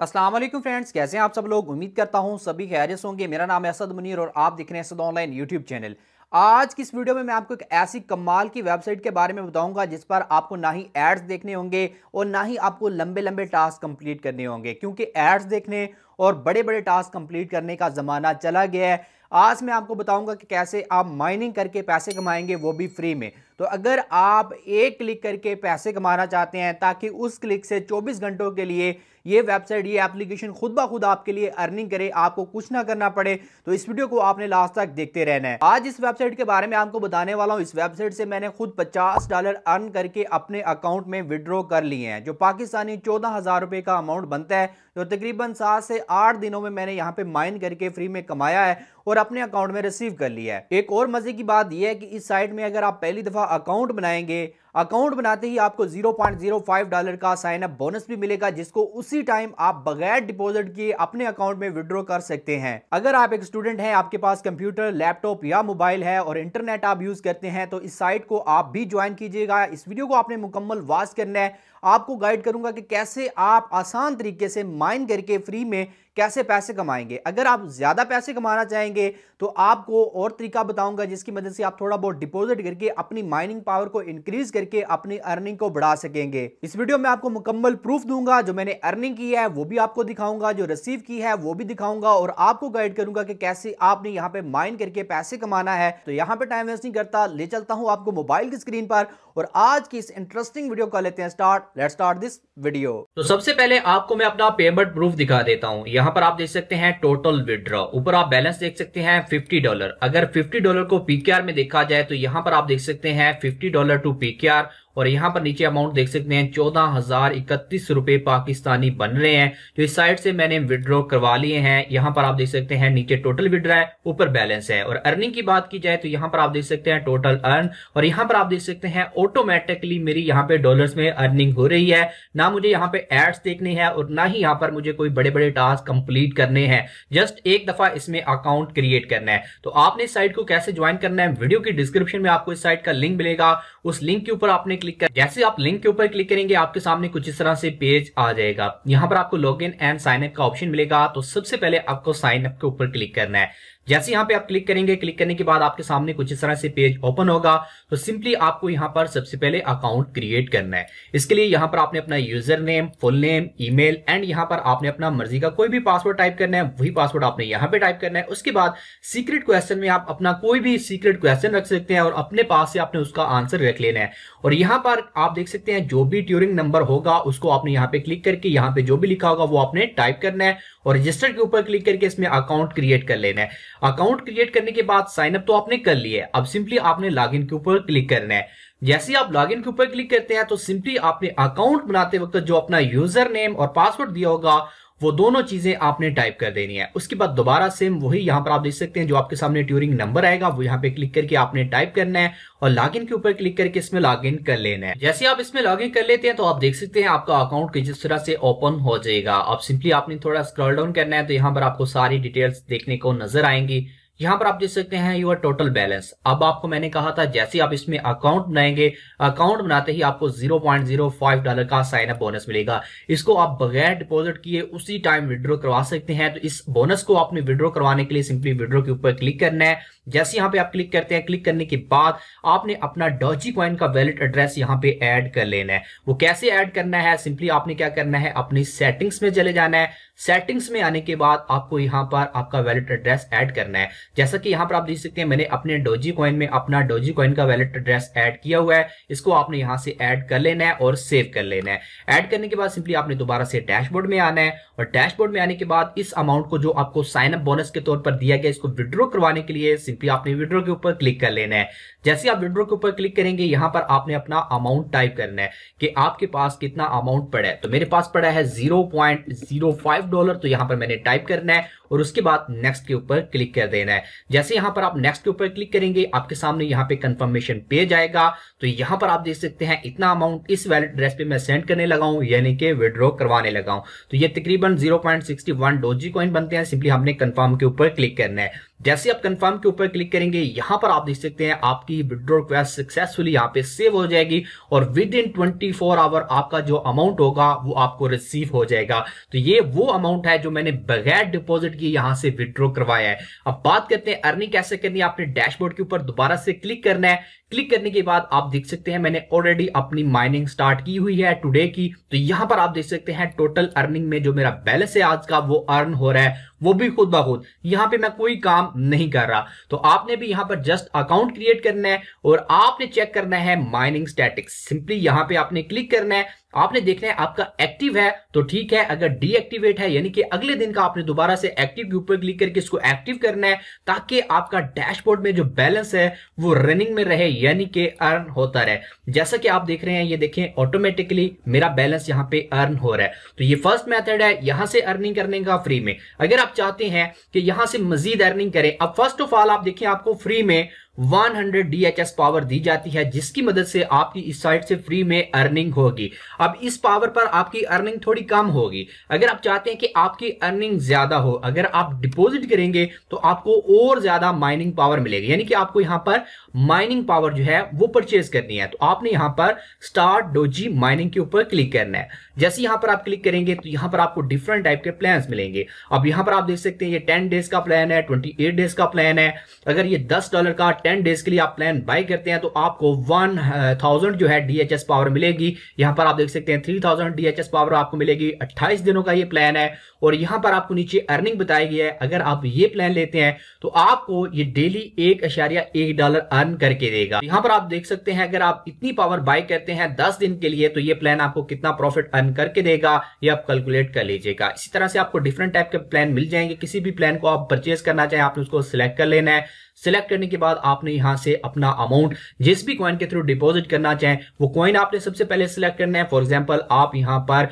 Aslam friends कैसे हैं आप सब लोग उम्मीद करता हूं सभी खैरियत होंगे मेरा नाम है असद मुनीर और आप देख रहे हैं असद ऑनलाइन यूट्यूब चैनल आज की इस वीडियो में मैं आपको एक ऐसी कमाल की वेबसाइट के बारे में बताऊंगा जिस पर आपको ना ही एड्स देखने होंगे और ना ही आपको लंबे लंबे टास्क कंप्लीट करने होंगे क्योंकि एड्स देखने और बड़े बड़े टास्क कंप्लीट करने का ज़माना चला गया है आज मैं आपको बताऊंगा कि कैसे आप माइनिंग करके पैसे कमाएंगे वो भी फ्री में तो अगर आप एक क्लिक करके पैसे कमाना चाहते हैं ताकि उस क्लिक से 24 घंटों के लिए ये वेबसाइट ये एप्लीकेशन खुद ब खुद आपके लिए अर्निंग करे आपको कुछ ना करना पड़े तो इस वीडियो को आपने लास्ट तक देखते रहना है आज इस वेबसाइट के बारे में आपको बताने वाला हूँ इस वेबसाइट से मैंने खुद पचास डॉलर अर्न करके अपने अकाउंट में विड्रॉ कर लिए हैं जो पाकिस्तानी चौदह हज़ार का अमाउंट बनता है जो तकरीबन सात से आठ दिनों में मैंने यहाँ पे माइन करके फ्री में कमाया है और अपने अकाउंट में रिसीव कर लिया है एक और मजे की बात यह है कि इस साइट में अगर आप पहली दफ़ा अकाउंट बनाएंगे अकाउंट बनाते ही आपको 0.05 डॉलर का साइन अप बोनस भी मिलेगा जिसको उसी टाइम आप बगैर डिपॉजिट किए अपने अकाउंट में विड्रॉ कर सकते हैं अगर आप एक स्टूडेंट हैं आपके पास कंप्यूटर लैपटॉप या मोबाइल है और इंटरनेट आप यूज करते हैं तो इस साइट को आप भी ज्वाइन कीजिएगा इस वीडियो को आपने मुकम्मल वाच करना है आपको गाइड करूंगा कि कैसे आप आसान तरीके से माइन करके फ्री में कैसे पैसे कमाएंगे अगर आप ज़्यादा पैसे कमाना चाहेंगे तो आपको और तरीका बताऊंगा जिसकी मदद से आप थोड़ा बहुत डिपॉजिट करके अपनी माइनिंग पावर को इंक्रीज करके अपनी अर्निंग को बढ़ा सकेंगे इस वीडियो में आपको मुकम्मल प्रूफ दूंगा जो मैंने अर्निंग की है वो भी आपको दिखाऊंगा जो रिसीव की है वो भी दिखाऊंगा और आपको गाइड करूंगा कि कैसे आपने यहाँ पे माइन करके पैसे कमाना है तो यहाँ पे टाइम वेस्ट नहीं करता ले चलता हूँ आपको मोबाइल की स्क्रीन पर और आज की इस इंटरेस्टिंग वीडियो का लेते हैं start let start this video तो सबसे पहले आपको मैं अपना पेमेंट प्रूफ दिखा देता हूँ यहाँ पर आप देख सकते हैं टोटल विड्रॉ ऊपर आप बैलेंस देख सकते हैं फिफ्टी डॉलर अगर फिफ्टी डॉलर को पीकेआर में देखा जाए तो यहाँ पर आप देख सकते हैं fifty dollar to PK bloquear और यहाँ पर नीचे अमाउंट देख सकते हैं चौदह हजार इकतीस रुपए पाकिस्तानी बन रहे हैं जो तो इस साइड से मैंने विड्रॉ करवा लिए हैं यहाँ पर आप देख सकते हैं नीचे टोटल विड्रा है ऊपर बैलेंस है और अर्निंग की बात की जाए तो यहाँ पर आप देख सकते हैं टोटल अर्न और यहाँ पर आप देख सकते हैं ऑटोमेटिकली मेरी यहाँ पे डॉलर में अर्निंग हो रही है ना मुझे यहाँ पे एड्स देखने हैं और ना ही यहाँ पर मुझे कोई बड़े बड़े टास्क कंप्लीट करने हैं जस्ट एक दफा इसमें अकाउंट क्रिएट करना है तो आपने इस साइट को कैसे ज्वाइन करना है वीडियो की डिस्क्रिप्शन में आपको इस साइट का लिंक मिलेगा उस लिंक के ऊपर आपने क्लिक कर जैसे आप लिंक के ऊपर क्लिक करेंगे आपके सामने कुछ इस तरह से पेज आ जाएगा यहाँ पर आपको log in and sign up का ऑप्शन मिलेगा तो सबसे पहले आपको साइन अप के ऊपर क्लिक करना है जैसे यहाँ पे आप क्लिक करेंगे क्लिक करने के बाद आपके सामने कुछ इस तरह से पेज ओपन होगा तो सिंपली आपको यहाँ पर सबसे पहले अकाउंट क्रिएट करना है इसके लिए यहाँ पर आपने अपना user name full name email and यहाँ पर आपने अपना मर्जी का कोई भी पासवर्ड टाइप करना है वही पासवर्ड आपने यहाँ पे टाइप करना है उसके बाद सीक्रेट क्वेश्चन में आप अपना कोई भी सीक्रेट क्वेश्चन रख सकते हैं और अपने पास से आपने उसका आंसर रख लेना है और यहाँ यहां पर आप देख सकते हैं जो भी ट्यूरिंग नंबर होगा उसको आपने यहां पे क्लिक करके यहां पे जो भी लिखा होगा वो आपने टाइप करना है और रजिस्टर के ऊपर क्लिक करके इसमें अकाउंट क्रिएट कर लेना है अकाउंट क्रिएट करने के बाद साइनअप तो आपने कर लिया है अब सिंपली आपने लॉग के ऊपर क्लिक करना है जैसे आप लॉगिन के ऊपर क्लिक करते हैं तो सिंपली आपने अकाउंट बनाते वक्त जो अपना यूजर नेम और पासवर्ड दिया होगा वो दोनों चीजें आपने टाइप कर देनी है उसके बाद दोबारा सेम वही यहाँ पर आप देख सकते हैं जो आपके सामने ट्यूरिंग नंबर आएगा वो यहाँ पे क्लिक करके आपने टाइप करना है और लॉगिन के ऊपर क्लिक करके इसमें लॉगिन कर लेना है जैसे आप इसमें लॉगिन कर लेते हैं तो आप देख सकते हैं आपका अकाउंट जिस तरह से ओपन हो जाएगा अब आप सिंपली आपने थोड़ा स्क्रॉल डाउन करना है तो यहाँ पर आपको सारी डिटेल्स देखने को नजर आएंगी यहां पर आप देख सकते हैं यूर टोटल बैलेंस अब आपको मैंने कहा था जैसे आप इसमें अकाउंट बनाएंगे अकाउंट बनाते ही आपको 0.05 डॉलर का साइन अप बोनस मिलेगा इसको आप बगैर डिपॉजिट किए उसी टाइम विड्रॉ करवा सकते हैं तो इस बोनस को आपने विड्रॉ करवाने के लिए सिंपली विड्रॉ के ऊपर क्लिक करना है जैसे यहाँ पे आप क्लिक करते हैं क्लिक करने के बाद आपने अपना डॉजी क्वाइन का वैलेट एड्रेस यहाँ पे ऐड कर लेना है वो कैसे ऐड करना है सिंपली आपने क्या करना है अपनी सेटिंग्स में चले जाना है सेटिंग्स में आने के बाद आपको यहाँ पर आपका वैलेट एड्रेस ऐड करना है जैसा कि यहाँ पर आप देख सकते हैं मैंने अपने डोजी कॉइन में अपना डोजी कॉइन का वैलेट एड्रेस ऐड किया हुआ है इसको आपने यहाँ से ऐड कर लेना है और सेव कर लेना है ऐड करने के बाद सिंपली आपने दोबारा से डैशबोर्ड में आना है और डैशबोर्ड में आने के बाद इस अमाउंट को जो आपको साइन अप बोनस के तौर पर दिया गया इसको विड्रो करवाने के लिए सिंपली आपने विड्रो के ऊपर क्लिक कर लेना है जैसे आप विड्रो के ऊपर क्लिक करेंगे यहाँ पर आपने अपना अमाउंट टाइप करना है कि आपके पास कितना अमाउंट पड़ा है तो मेरे पास पड़ा है zero point zero five dollar तो यहाँ पर मैंने टाइप करना है और उसके बाद नेक्स्ट के ऊपर क्लिक कर देना है जैसे यहां पर आप नेक्स्ट के ऊपर क्लिक करेंगे आपके सामने यहां पे कंफर्मेशन पे जाएगा तो यहां पर आप देख सकते हैं इतना अमाउंट इस वैलेट एड्रेस पे मैं सेंड करने लगा हूं यानी कि विड्रॉ करवाने लगा हूं तो ये तकरीबन zero point sixty one dogecoin बनते हैं सिंपली हमने कंफर्म के ऊपर क्लिक करना है जैसे आप कंफर्म के ऊपर क्लिक करेंगे यहां पर आप देख सकते हैं आपकी विड्रॉ रिक्वेस्ट सक्सेसफुली यहां पे सेव हो जाएगी और विद इन 24 आवर आपका जो अमाउंट होगा वो आपको रिसीव हो जाएगा तो ये वो अमाउंट है जो मैंने बगैर डिपॉजिट की यहां से विड्रॉ करवाया है अब बात करते हैं अर्निंग कैसे करनी है आपने डैशबोर्ड के ऊपर दोबारा से क्लिक करना है क्लिक करने के बाद आप देख सकते हैं मैंने ऑलरेडी अपनी माइनिंग स्टार्ट की हुई है टुडे की तो यहां पर आप देख सकते हैं टोटल अर्निंग में जो मेरा बैलेंस है आज का वो अर्न हो रहा है वो भी खुद ब खुद यहां पे मैं कोई काम नहीं कर रहा तो आपने भी यहां पर जस्ट अकाउंट क्रिएट करना है और आपने चेक करना है माइनिंग स्टैटिक्स सिंपली यहां पे आपने क्लिक करना है आपने देखना है आपका एक्टिव है तो ठीक है अगर डीएक्टिवेट है यानी कि अगले दिन का आपने दोबारा से एक्टिव के ऊपर क्लिक करके इसको एक्टिव करना है ताकि आपका डैशबोर्ड में जो बैलेंस है वो रनिंग में रहे यानी कि अर्न होता रहे जैसा कि आप देख रहे हैं ये देखें ऑटोमेटिकली मेरा बैलेंस यहाँ पे अर्न हो रहा है तो ये फर्स्ट मैथड है यहां से अर्निंग करने का फ्री में अगर आप चाहते हैं कि यहां से मजीद अर्निंग करें अब फर्स्ट ऑफ ऑल आप देखिए आपको फ्री में 100 DHS पावर दी जाती है जिसकी मदद से आपकी इस साइट से फ्री में अर्निंग होगी अब इस पावर पर आपकी अर्निंग थोड़ी कम होगी अगर आप चाहते हैं कि आपकी अर्निंग ज्यादा हो अगर आप डिपॉजिट करेंगे तो आपको और ज्यादा माइनिंग पावर मिलेगी यानी कि आपको यहां पर माइनिंग पावर जो है वो परचेज करनी है तो आपने यहां पर स्टार डोजी माइनिंग के ऊपर क्लिक करना है जैसे यहां पर आप क्लिक करेंगे तो यहाँ पर आपको डिफरेंट टाइप के प्लान मिलेंगे अब यहाँ पर आप देख सकते हैं ये टेन डेज का प्लान है ट्वेंटी एट डेज का प्लान है अगर ये दस डॉलर का टेन डेज के लिए आप प्लान बाय करते हैं तो आपको वन थाउजेंड uh, जो है डीएचएस पावर मिलेगी यहाँ पर आप देख सकते हैं थ्री थाउजेंड डीएचएस पावर आपको मिलेगी अट्ठाईस दिनों का ये प्लान है और यहां पर आपको नीचे अर्निंग बताई गई है अगर आप ये प्लान लेते हैं तो आपको ये डेली एक अशारिया एक डॉलर अर्न करके देगा यहां पर आप देख सकते हैं अगर आप इतनी पावर बाय करते हैं दस दिन के लिए तो ये प्लान आपको कितना प्रॉफिट अर्न रन करके देगा या आप कैलकुलेट कर लीजिएगा इसी तरह से आपको डिफरेंट टाइप के प्लान मिल जाएंगे किसी भी प्लान को आप परचेज करना चाहें आपने उसको सिलेक्ट कर लेना है सिलेक्ट करने के बाद आपने यहाँ से अपना अमाउंट जिस भी कॉइन के थ्रू डिपॉजिट करना चाहें वो कॉइन आपने सबसे पहले सिलेक्ट करना है फॉर एग्जाम्पल आप यहाँ पर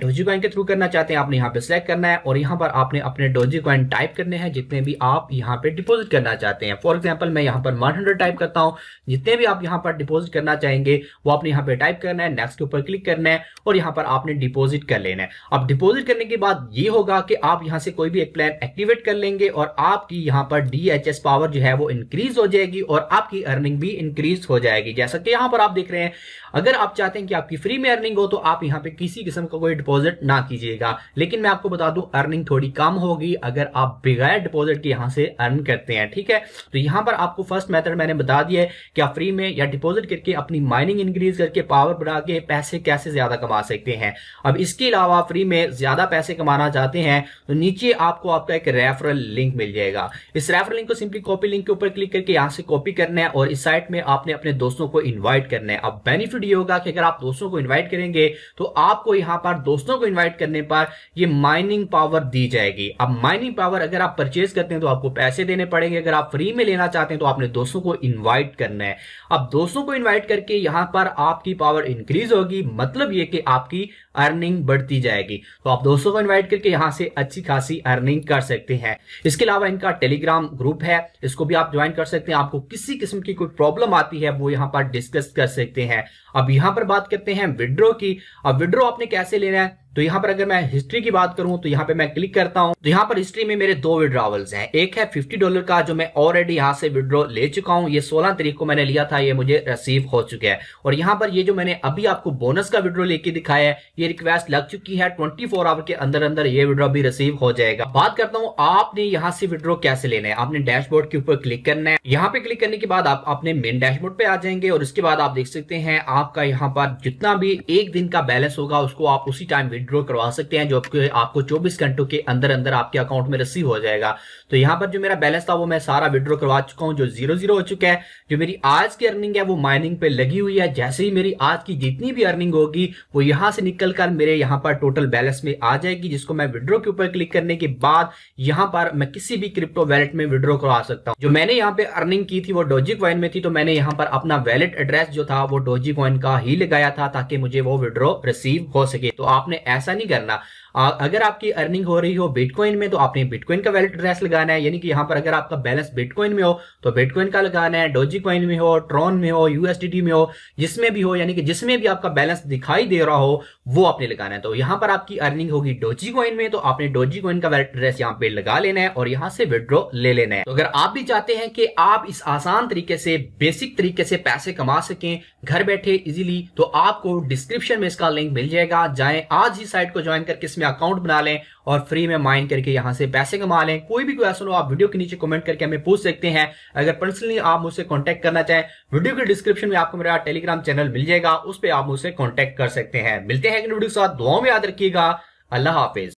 डोजी कॉइन के थ्रू करना चाहते हैं आपने यहां पे सिलेक्ट करना है और यहां पर आपने अपने डोजी कॉइन टाइप करने हैं जितने भी आप यहां पर डिपोजिट करना चाहते हैं फॉर एग्जाम्पल मैं यहां पर वन टाइप करता हूं जितने भी आप यहां पर डिपोजिट करना चाहेंगे वो आपने यहां पर टाइप करना है नेक्स्ट के ऊपर क्लिक करना है और यहां पर आपने डिपोजिट कर लेना है अब डिपोजिट करने के बाद ये होगा कि आप यहां से कोई भी एक प्लान एक्टिवेट कर लेंगे और आपकी यहां पर डी पावर जो है है वो इंक्रीज हो जाएगी और आपकी अर्निंग भी इंक्रीज हो जाएगी जैसा कि यहां पर आप देख रहे हैं अगर आप चाहते हैं कि आपकी फ्री में अर्निंग हो तो आप यहां पे किसी किस्म का कोई डिपॉजिट ना कीजिएगा लेकिन मैं आपको बता दूं अर्निंग थोड़ी कम होगी अगर आप बगैर डिपॉजिट के यहां से अर्न करते हैं ठीक है तो यहां पर आपको फर्स्ट मेथड मैंने बता दिया है कि आप फ्री में या डिपॉजिट करके अपनी माइनिंग इंक्रीज करके पावर बढ़ा के पैसे कैसे ज्यादा कमा सकते हैं अब इसके अलावा फ्री में ज्यादा पैसे कमाना चाहते हैं तो नीचे आपको आपका एक रेफरल लिंक मिल जाएगा इस रेफरल लिंक को सिंपली कॉपी लिंक के ऊपर क्लिक करके यहाँ से कॉपी करना है और इस साइट में आपने अपने दोस्तों को इन्वाइट करना है अब बेनिफिट ये होगा कि अगर आप दोस्तों को इन्वाइट करेंगे तो आपको यहाँ पर दोस्तों को इन्वाइट करने पर ये माइनिंग पावर दी जाएगी अब माइनिंग पावर अगर आप परचेज करते हैं तो आपको पैसे देने पड़ेंगे अगर आप फ्री में लेना चाहते हैं तो आपने दोस्तों को इन्वाइट करना है अब दोस्तों को इन्वाइट करके यहाँ पर आपकी पावर इंक्रीज होगी मतलब ये कि आपकी अर्निंग बढ़ती जाएगी तो आप दोस्तों को इन्वाइट करके यहाँ से अच्छी खासी अर्निंग कर सकते हैं इसके अलावा इनका टेलीग्राम ग्रुप है इसको भी आप ज्वाइन कर सकते हैं आपको किसी किस्म की कोई प्रॉब्लम आती है वो यहाँ पर डिस्कस कर सकते हैं अब यहाँ पर बात करते हैं विड्रो की अब विड्रो आपने कैसे लेना है तो यहाँ पर अगर मैं हिस्ट्री की बात करूं तो यहाँ पे मैं क्लिक करता हूँ तो यहाँ पर हिस्ट्री में मेरे दो विड्रॉवल्स हैं एक है फिफ्टी डॉलर का जो मैं ऑलरेडी यहाँ से विड्रॉ ले चुका हूँ ये सोलह तारीख को मैंने लिया था ये मुझे रिसीव हो चुका है और यहाँ पर ये जो मैंने अभी आपको बोनस का विड्रॉ लेके दिखाया है ये रिक्वेस्ट लग चुकी है ट्वेंटी फोर आवर के अंदर अंदर ये विड्रॉ भी रिसीव हो जाएगा बात करता हूँ आपने यहाँ से विड्रॉ कैसे लेना है आपने डैशबोर्ड के ऊपर क्लिक करना है यहाँ पे क्लिक करने के बाद आप अपने मेन डैशबोर्ड पे आ जाएंगे और इसके बाद आप देख सकते हैं आपका यहाँ पर जितना भी एक दिन का बैलेंस होगा उसको आप उसी टाइम विद्रॉ करवा सकते हैं जो आपके आपको 24 घंटों के अंदर अंदर आपके अकाउंट में रिसीव हो जाएगा तो यहाँ पर जो मेरा बैलेंस था वो मैं सारा विड्रॉ करवा चुका हूँ जो जीरो जीरो हो चुका है जो मेरी आज की अर्निंग है वो माइनिंग पे लगी हुई है जैसे ही मेरी आज की जितनी भी अर्निंग होगी वो यहाँ से निकल कर मेरे यहाँ पर टोटल बैलेंस में आ जाएगी जिसको मैं विड्रो के ऊपर क्लिक करने के बाद यहाँ पर मैं किसी भी क्रिप्टो वैलेट में विड्रो करवा सकता हूँ जो मैंने यहाँ पे अर्निंग की थी वो डोजी कॉइन में थी तो मैंने यहाँ पर अपना वैलेट एड्रेस जो था वो डोजी कॉइन का ही लगाया था ताकि मुझे वो विड्रो रिसीव हो सके तो आपने ऐसा ऐसा नहीं करना अगर आपकी अर्निंग हो रही हो बिटकॉइन में तो आपने बिटकॉइन का वैलेट एड्रेस लगाना है यानी कि यहाँ पर अगर आपका बैलेंस बिटकॉइन में हो तो बिटकॉइन का लगाना है डोजी कॉइन में हो ट्रॉन में हो यूएसडीटी में हो जिसमें भी हो यानी कि जिसमें भी आपका बैलेंस दिखाई दे रहा हो वो आपने लगाना है तो यहाँ पर आपकी अर्निंग होगी डोजी कॉइन में तो आपने डोजी कॉइन का वैलेट एड्रेस यहाँ पे लगा लेना है और यहाँ से विड्रॉ ले लेना है तो अगर आप भी चाहते हैं कि आप इस आसान तरीके से बेसिक तरीके से पैसे कमा सकें घर बैठे इजिली तो आपको डिस्क्रिप्शन में इसका लिंक मिल जाएगा जाए आज ही साइट को ज्वाइन करके इसमें अकाउंट बना लें और फ्री में माइन करके यहाँ से पैसे कमा लें कोई भी क्वेश्चन हो आप वीडियो के नीचे कमेंट करके हमें पूछ सकते हैं अगर पर्सनली आप मुझसे कॉन्टैक्ट करना चाहें वीडियो के डिस्क्रिप्शन में आपको मेरा टेलीग्राम चैनल मिल जाएगा उस पर आप मुझसे कॉन्टैक्ट कर सकते हैं मिलते हैं वीडियो के साथ दुआओं में याद रखिएगा अल्लाह हाफिज